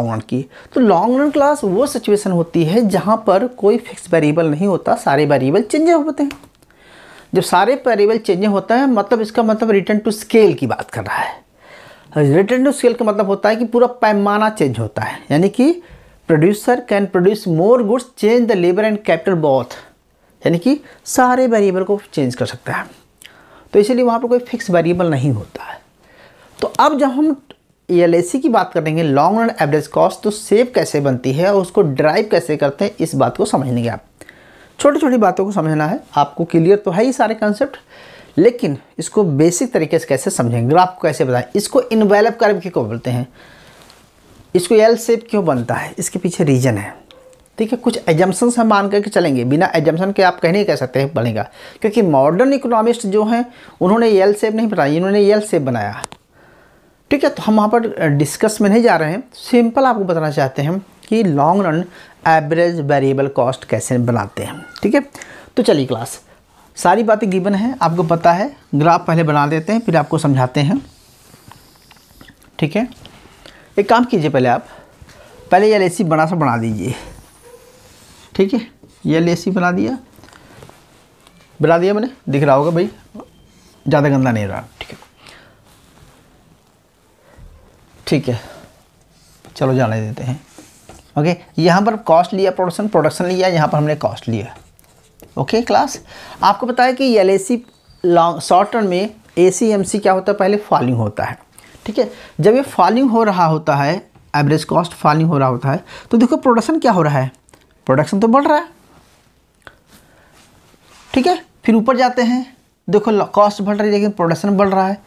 Amount की तो long run class वो सिचुएशन होती है जहाँ पर कोई फिक्स वेरिएबल नहीं होता सारे वेरिएबल चेंजेस होते हैं जब सारे वेरिएबल चेंजेस होते हैं मतलब इसका मतलब रिटर्न टू स्केल की बात कर रहा है रिटर्न टू स्केल का मतलब होता है कि पूरा पैमाना चेंज होता है यानी कि producer can produce more goods change the labour and capital both यानी कि सारे वेरिएबल को चेंज कर सकता है तो इसीलिए वहाँ पर कोई फिक्स वेरिएबल नहीं होता है तो अब जब हम एल e की बात करेंगे लॉन्ग रन एवरेज कॉस्ट तो सेव कैसे बनती है और उसको ड्राइव कैसे करते हैं इस बात को के आप छोटी छोटी बातों को समझना है आपको क्लियर तो है ही सारे कॉन्सेप्ट लेकिन इसको बेसिक तरीके से कैसे समझेंगे ग्राफ को कैसे बताएं इसको इन्वेलप कर्व क्यों बोलते हैं इसको एल सेप क्यों बनता है इसके पीछे रीजन है ठीक है कुछ एजम्पन्स हम मान करके चलेंगे बिना एजम्पन के आप कह नहीं कह सकते हैं बनेगा क्योंकि मॉडर्न इकोनॉमिस्ट जो हैं उन्होंने एल सेप नहीं बनाया इन्होंने एल सेप बनाया ठीक है तो हम वहाँ पर डिस्कस में नहीं जा रहे हैं सिंपल आपको बताना चाहते हैं कि long run average variable cost कैसे बनाते हैं ठीक है तो चलिए क्लास सारी बातें गिवन है आपको पता है ग्राफ पहले बना देते हैं फिर आपको समझाते हैं ठीक है एक काम कीजिए पहले आप पहले ये एसी बड़ा सा बना दीजिए ठीक है ये एल बना दिया बना दिया मैंने दिख रहा होगा भाई ज़्यादा गंदा नहीं रहा ठीक है ठीक है चलो जाने देते हैं ओके यहाँ पर कॉस्ट लिया प्रोडक्शन प्रोडक्शन लिया यहाँ पर हमने कॉस्ट लिया ओके क्लास आपको पता है कि एल लॉन्ग शॉर्ट टर्म में ए क्या होता है पहले फॉलिंग होता है ठीक है जब ये फॉलिंग हो रहा होता है एवरेज कॉस्ट फॉलिंग हो रहा होता है तो देखो प्रोडक्शन क्या हो रहा है प्रोडक्शन तो बढ़ रहा है ठीक है फिर ऊपर जाते हैं देखो कॉस्ट बढ़ रही है लेकिन प्रोडक्शन बढ़ रहा है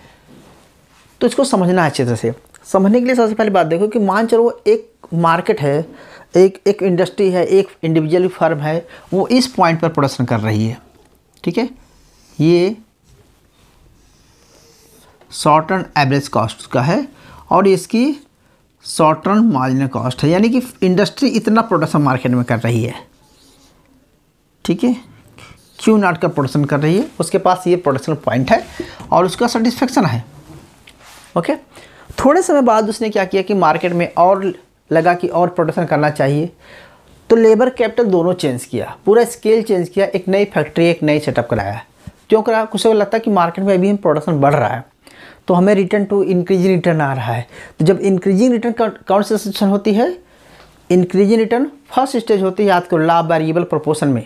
तो इसको समझना है अच्छे से समझने के लिए सबसे पहले बात देखो कि मान चलो एक मार्केट है एक एक इंडस्ट्री है एक इंडिविजुअल फर्म है वो इस पॉइंट पर प्रोडक्शन कर रही है ठीक है ये शॉर्ट टर्न एवरेज कॉस्ट का है और इसकी शॉर्ट टर्न मार्जिनल कॉस्ट है यानी कि इंडस्ट्री इतना प्रोडक्शन मार्केट में कर रही है ठीक है क्यू नाट का प्रोडक्शन कर रही है उसके पास ये प्रोडक्शन पॉइंट है और उसका सेटिस्फेक्शन है ओके okay? थोड़े समय बाद उसने क्या किया कि मार्केट में और लगा कि और प्रोडक्शन करना चाहिए तो लेबर कैपिटल दोनों चेंज किया पूरा स्केल चेंज किया एक नई फैक्ट्री एक नई सेटअप कराया क्यों करा कुछ को लगता है कि मार्केट में अभी हम प्रोडक्शन बढ़ रहा है तो हमें रिटर्न टू इंक्रीजिंग रिटर्न आ रहा है तो जब इंक्रीजिंग रिटर्न कौन सी सिचुएशन होती है इंक्रीजिंग रिटर्न फर्स्ट स्टेज होती है याद करो लाभ वेरिएबल प्रोपोर्शन में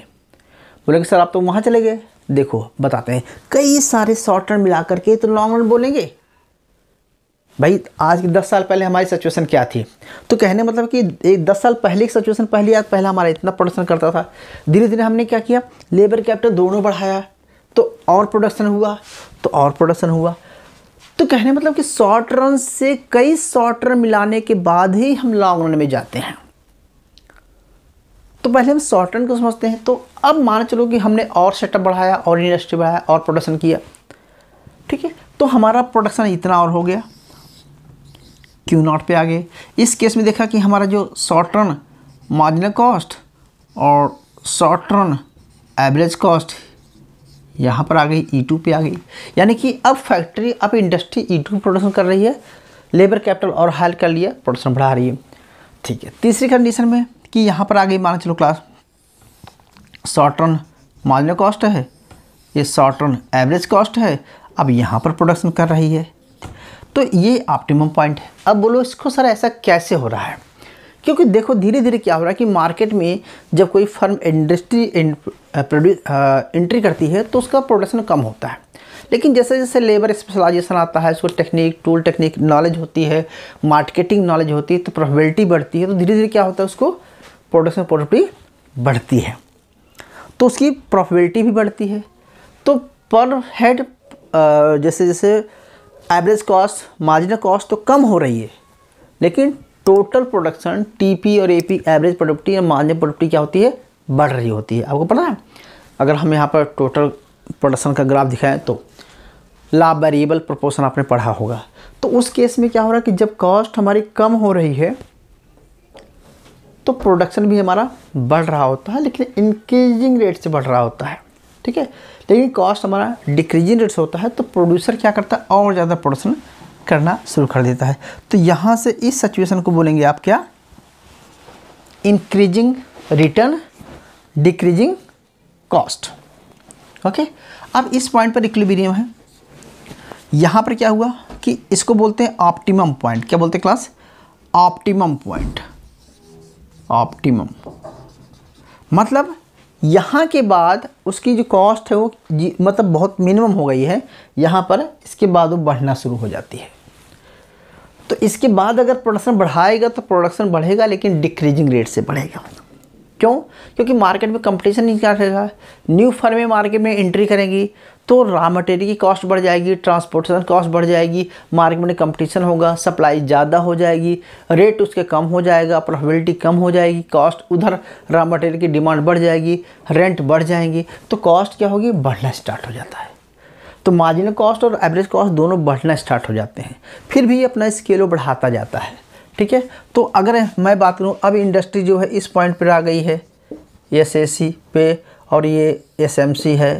बोलेंगे सर आप तो वहाँ चले गए देखो बताते हैं कई सारे शॉर्ट टर्म मिला करके तो लॉन्ग रन बोलेंगे भाई आज के दस साल पहले हमारी सिचुएशन क्या थी तो कहने मतलब कि एक दस साल पहले की सिचुएशन पहले आज पहला हमारा इतना प्रोडक्शन करता था धीरे धीरे हमने क्या किया लेबर कैपिटल दोनों बढ़ाया तो और प्रोडक्शन हुआ तो और प्रोडक्शन हुआ तो कहने मतलब कि शॉर्ट रन से कई शॉर्ट रन मिलाने के बाद ही हम लॉन्ग रन में जाते हैं तो पहले हम शॉर्ट रन को समझते हैं तो अब मान चलो कि हमने और सेटअप बढ़ाया और इंडस्ट्री बढ़ाया और प्रोडक्शन किया ठीक है तो हमारा प्रोडक्शन इतना और हो गया क्यू नॉट पर आ गए इस केस में देखा कि हमारा जो शॉर्ट रन मार्जिनल कॉस्ट और शॉर्ट रन एवरेज कॉस्ट यहाँ पर आ गई ई टू पर आ गई यानी कि अब फैक्ट्री अब इंडस्ट्री ई टू प्रोडक्शन कर रही है लेबर कैपिटल और हायर कर लिया प्रोडक्शन बढ़ा रही है ठीक है तीसरी कंडीशन में कि यहाँ पर आ गई मान चलो class short run marginal cost है ये शॉर्ट रन एवरेज कॉस्ट है अब यहाँ पर प्रोडक्शन कर रही है तो ये ऑप्टिमम पॉइंट है अब बोलो इसको सर ऐसा कैसे हो रहा है क्योंकि देखो धीरे धीरे क्या हो रहा है कि मार्केट में जब कोई फर्म इंडस्ट्री प्रोड्यूस एंट्री करती है तो उसका प्रोडक्शन कम होता है लेकिन जैसे जैसे लेबर स्पेशलाइजेशन आता है उसको टेक्निक टूल टेक्निक नॉलेज होती है मार्केटिंग नॉलेज होती है तो प्रॉफिबिलिटी बढ़ती है तो धीरे धीरे क्या होता है उसको प्रोडक्शन प्रॉपर्टी बढ़ती है तो उसकी प्रॉफिबिलिटी भी बढ़ती है तो पर हेड जैसे जैसे एवरेज कॉस्ट मार्जिनल कॉस्ट तो कम हो रही है लेकिन टोटल प्रोडक्शन टीपी और एपी एवरेज प्रोडक्टी और मार्जिनल प्रोडक्टी क्या होती है बढ़ रही होती है आपको पता है अगर हम यहाँ पर टोटल प्रोडक्शन का ग्राफ दिखाएं तो लाभ वेरिएबल प्रोपोर्शन आपने पढ़ा होगा तो उस केस में क्या हो रहा है कि जब कॉस्ट हमारी कम हो रही है तो प्रोडक्शन भी हमारा बढ़ रहा होता है लेकिन इंक्रीजिंग रेट से बढ़ रहा होता है ठीक है लेकिन कॉस्ट हमारा डिक्रीजिंग रेट होता है तो प्रोड्यूसर क्या करता है और ज़्यादा प्रोडक्शन करना शुरू कर देता है तो यहाँ से इस सिचुएशन को बोलेंगे आप क्या increasing return decreasing cost okay अब इस पॉइंट पर इक्लिबीरियम है यहाँ पर क्या हुआ कि इसको बोलते हैं ऑप्टिमम पॉइंट क्या बोलते हैं क्लास ऑप्टिमम पॉइंट ऑप्टिमम मतलब यहाँ के बाद उसकी जो कॉस्ट है वो मतलब बहुत मिनिमम हो गई है यहाँ पर इसके बाद वो बढ़ना शुरू हो जाती है तो इसके बाद अगर प्रोडक्शन बढ़ाएगा तो प्रोडक्शन बढ़ेगा लेकिन डिक्रीजिंग रेट से बढ़ेगा क्यों क्योंकि मार्केट में कंपटीशन नहीं कर रहेगा न्यू फर्में मार्केट में एंट्री करेंगी तो रॉ मटेरियल की कॉस्ट बढ़ जाएगी ट्रांसपोर्टेशन कॉस्ट बढ़ जाएगी मार्केट में कंपटीशन होगा सप्लाई ज़्यादा हो जाएगी रेट उसके कम हो जाएगा प्रॉफिबिलिटी कम हो जाएगी कॉस्ट उधर रॉ मटेरियल की डिमांड बढ़ जाएगी रेंट बढ़ जाएंगी तो कॉस्ट क्या होगी बढ़ना स्टार्ट हो जाता है तो मार्जिनल कॉस्ट और एवरेज कॉस्ट दोनों बढ़ना स्टार्ट हो जाते हैं फिर भी अपना स्केल बढ़ाता जाता है ठीक है तो अगर मैं बात करूँ अब इंडस्ट्री जो है इस पॉइंट पर आ गई है एस ए सी पे और ये एस एम सी है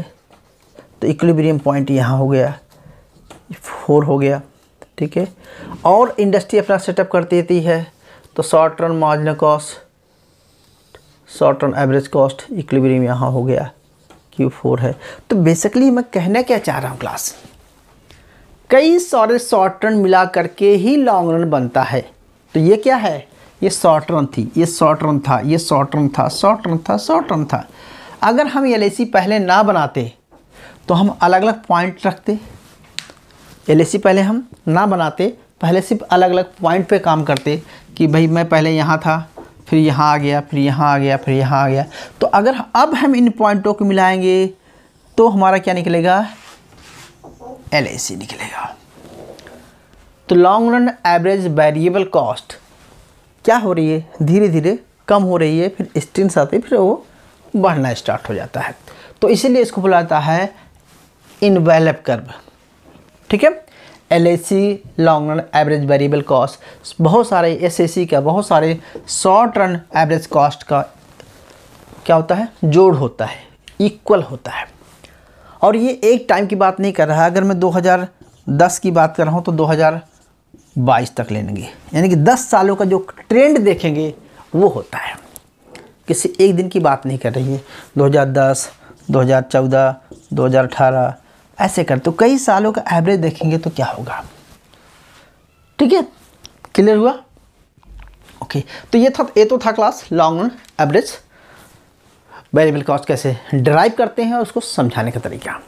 तो इक्विलिब्रियम पॉइंट यहाँ हो गया फोर हो गया ठीक है और इंडस्ट्री अपना सेटअप कर देती है तो short term marginal cost short term average cost equilibrium यहाँ हो गया क्यू फोर है तो बेसिकली मैं कहना क्या चाह रहा हूँ क्लास कई सारे शॉर्ट टर्म मिला करके ही लॉन्ग रन बनता है तो ये क्या है ये शॉर्ट रन थी ये शॉर्ट रन था ये शॉर्ट रन था शॉर्ट रन था शॉर्ट रन था अगर हम एल पहले ना बनाते तो हम अलग अलग पॉइंट रखते एल पहले हम ना बनाते पहले सिर्फ अलग अलग पॉइंट पे काम करते कि भाई मैं पहले यहाँ था फिर यहाँ आ गया फिर यहाँ आ गया फिर यहाँ आ गया तो अगर अब हम इन पॉइंटों को मिलाएंगे तो हमारा क्या निकलेगा एल निकलेगा तो long run average variable cost क्या हो रही है धीरे धीरे कम हो रही है फिर स्टेंस आते फिर वो बढ़ना स्टार्ट हो जाता है तो इसीलिए इसको बुलाता है इनवेलप कर्व ठीक है L long run average variable cost बहुत सारे एस का बहुत सारे शॉर्ट रन एवरेज कॉस्ट का क्या होता है जोड़ होता है इक्वल होता है और ये एक टाइम की बात नहीं कर रहा है अगर मैं 2010 की बात कर रहा हूँ तो बाईस तक लेंगे यानी कि दस सालों का जो ट्रेंड देखेंगे वो होता है किसी एक दिन की बात नहीं कर रही है 2010, 2014, 2018 ऐसे कर तो कई सालों का एवरेज देखेंगे तो क्या होगा ठीक है क्लियर हुआ ओके तो ये था ये तो था class long run average variable cost कैसे ड्राइव करते हैं और उसको समझाने का तरीका